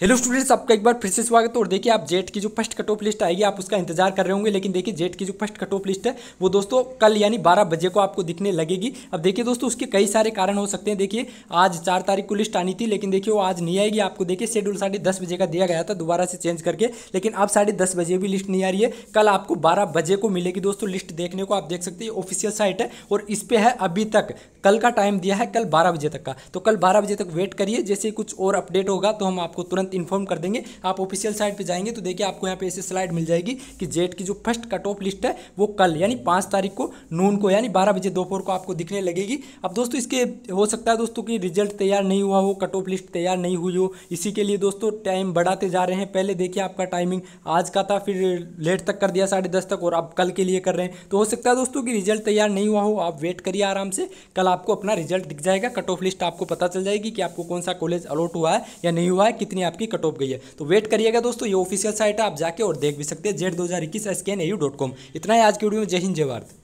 hello students आपका एक बार फिर से स्वागत है और देखिए आप जेट की जो फर्स्ट कट ऑफ लिस्ट आएगी आप उसका इंतजार कर रहे होंगे लेकिन देखिए जेट की जो फर्स्ट कट ऑफ लिस्ट है वो दोस्तों कल यानी 12 बजे को आपको दिखने लगेगी अब देखिए दोस्तों उसके कई सारे कारण हो सकते हैं देखिए आज चार तारीख को लिस्ट आनी थी लेकिन देखिए वो आज नहीं आएगी आपको देखिए शेड्यूल साढ़े बजे का दिया गया था दोबारा से चेंज करके लेकिन अब साढ़े बजे भी लिस्ट नहीं आ रही है कल आपको बारह बजे को मिलेगी दोस्तों लिस्ट देखने को आप देख सकते हैं ऑफिशियल साइट है और इस पर है अभी तक कल का टाइम दिया है कल बारह बजे तक का तो कल बारह बजे तक वेट करिए जैसे कुछ और अपडेट होगा तो हम आपको तुरंत तुरंत इन्फॉर्म कर देंगे आप ऑफिशियल साइट पर जाएंगे तो देखिए आपको यहाँ पे ऐसे स्लाइड मिल जाएगी कि जेट की जो फर्स्ट कट ऑफ लिस्ट है वो कल यानी पाँच तारीख को नून को यानी बारह बजे दोपहर को आपको दिखने लगेगी अब दोस्तों इसके हो सकता है दोस्तों कि रिजल्ट तैयार नहीं हुआ हो कट ऑफ लिस्ट तैयार नहीं हुई हो इसी के लिए दोस्तों टाइम बढ़ाते जा रहे हैं पहले देखिए आपका टाइमिंग आज का था फिर लेट तक कर दिया साढ़े दस तक और आप कल के लिए कर रहे हैं तो हो सकता है दोस्तों कि रिजल्ट तैयार नहीं हुआ हो आप वेट करिए आराम से कल आपको अपना रिजल्ट दिख जाएगा कट ऑफ लिस्ट आपको पता चल जाएगी कि आपको कौन सा कॉलेज अलॉट हुआ है या नहीं हुआ है कितनी आपकी आपकी कट ऑफ गई है तो वेट करिएगा दोस्तों ये ऑफिशियल साइट है आप जाके और देख भी सकते हैं जेड दो हज़ार इक्कीस स्कैन एयू डॉट कॉम इतना ही आज की वीडियो में जय हिंद जय भारत